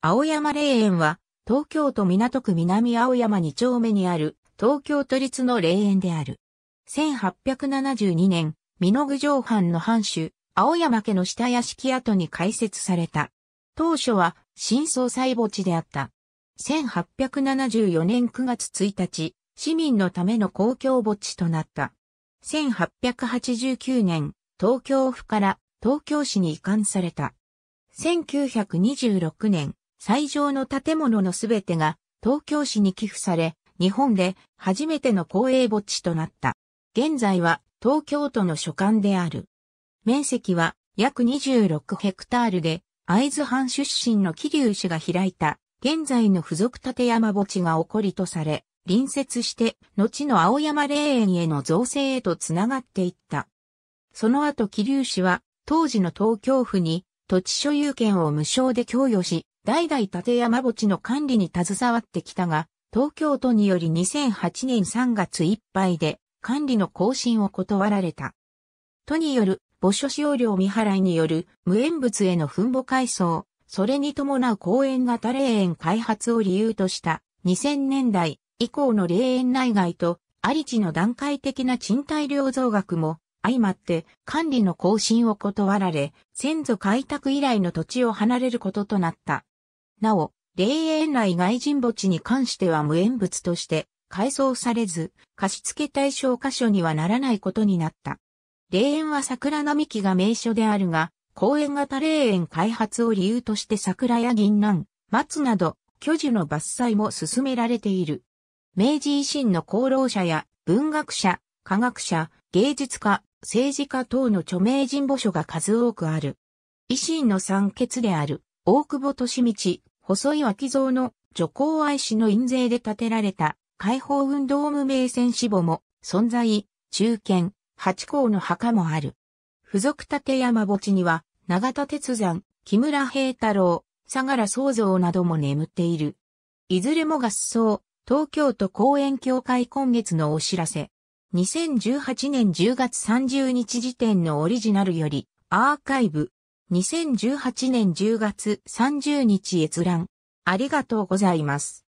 青山霊園は、東京都港区南青山2丁目にある、東京都立の霊園である。1872年、美濃城藩の藩主、青山家の下屋敷跡に開設された。当初は、新総裁墓地であった。1874年9月1日、市民のための公共墓地となった。1889年、東京府から東京市に移管された。1926年、最上の建物のすべてが東京市に寄付され、日本で初めての公営墓地となった。現在は東京都の所管である。面積は約26ヘクタールで、会津藩出身の桐生氏が開いた、現在の付属立山墓地が起こりとされ、隣接して、後の青山霊園への造成へとつながっていった。その後桐生氏は、当時の東京府に土地所有権を無償で供与し、代々立山墓地の管理に携わってきたが、東京都により2008年3月いっぱいで管理の更新を断られた。都による墓所使用料未払いによる無縁物への墳墓改装、それに伴う公園型霊園開発を理由とした2000年代以降の霊園内外とあり地の段階的な賃貸料増額も相まって管理の更新を断られ、先祖開拓以来の土地を離れることとなった。なお、霊園内外人墓地に関しては無縁物として、改装されず、貸付対象箇所にはならないことになった。霊園は桜並木が名所であるが、公園型霊園開発を理由として桜や銀杏、松など、巨樹の伐採も進められている。明治維新の功労者や文学者、科学者、芸術家、政治家等の著名人墓所が数多くある。維新の三傑である、大久保利道、細い脇像の女皇愛子の印税で建てられた解放運動無名戦士母も存在、中堅、八甲の墓もある。付属立山墓地には、長田鉄山、木村平太郎、相良創造なども眠っている。いずれも合葬、東京都公園協会今月のお知らせ。2018年10月30日時点のオリジナルより、アーカイブ、2018年10月30日閲覧。ありがとうございます。